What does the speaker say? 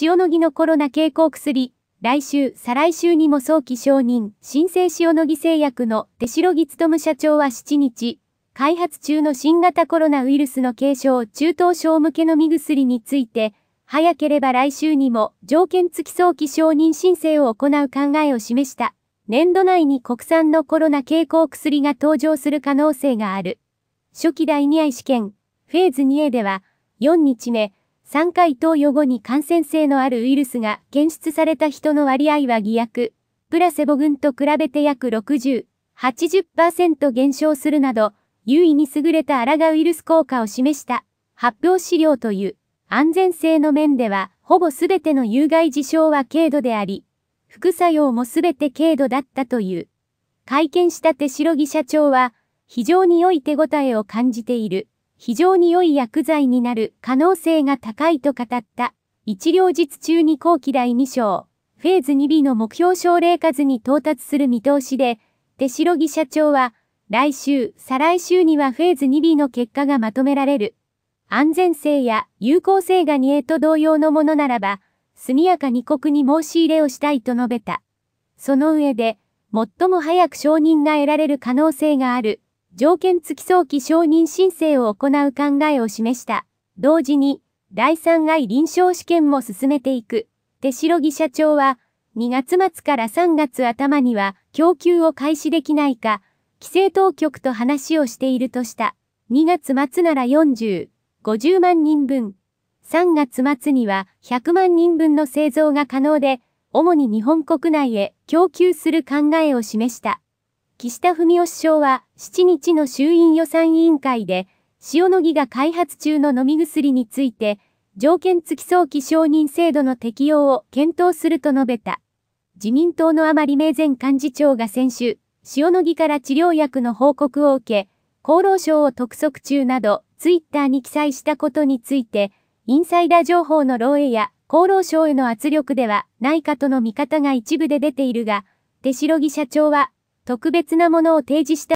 塩野義のコロナ経口薬、来週、再来週にも早期承認、新生塩野義製薬の手代木務社長は7日、開発中の新型コロナウイルスの軽症、中等症向けの見薬について、早ければ来週にも条件付き早期承認申請を行う考えを示した。年度内に国産のコロナ経口薬が登場する可能性がある。初期第2愛試験、フェーズ 2A では、4日目、3回投与後に感染性のあるウイルスが検出された人の割合は偽薬、プラセボ群と比べて約60、80%減少するなど、優位に優れたアラガウイルス効果を示した発表資料という安全性の面ではほぼ全ての有害事象は軽度であり、副作用も全て軽度だったという。会見した手代木社長は非常に良い手応えを感じている。非常に良い薬剤になる可能性が高いと語った、一両日中に後期第2章、フェーズ 2B の目標症例数に到達する見通しで、手代木社長は、来週、再来週にはフェーズ 2B の結果がまとめられる。安全性や有効性が 2A と同様のものならば、速やかに国に申し入れをしたいと述べた。その上で、最も早く承認が得られる可能性がある。条件付き早期承認申請を行う考えを示した。同時に、第3回臨床試験も進めていく。手代木社長は、2月末から3月頭には供給を開始できないか、規制当局と話をしているとした。2月末なら40、50万人分。3月末には100万人分の製造が可能で、主に日本国内へ供給する考えを示した。岸田文雄首相は7日の衆院予算委員会で、塩野義が開発中の飲み薬について、条件付き早期承認制度の適用を検討すると述べた。自民党の甘利明前幹事長が先週、塩野義から治療薬の報告を受け、厚労省を督促中など、ツイッターに記載したことについて、インサイダー情報の漏洩や厚労省への圧力ではないかとの見方が一部で出ているが、手代木社長は特別なものを提示した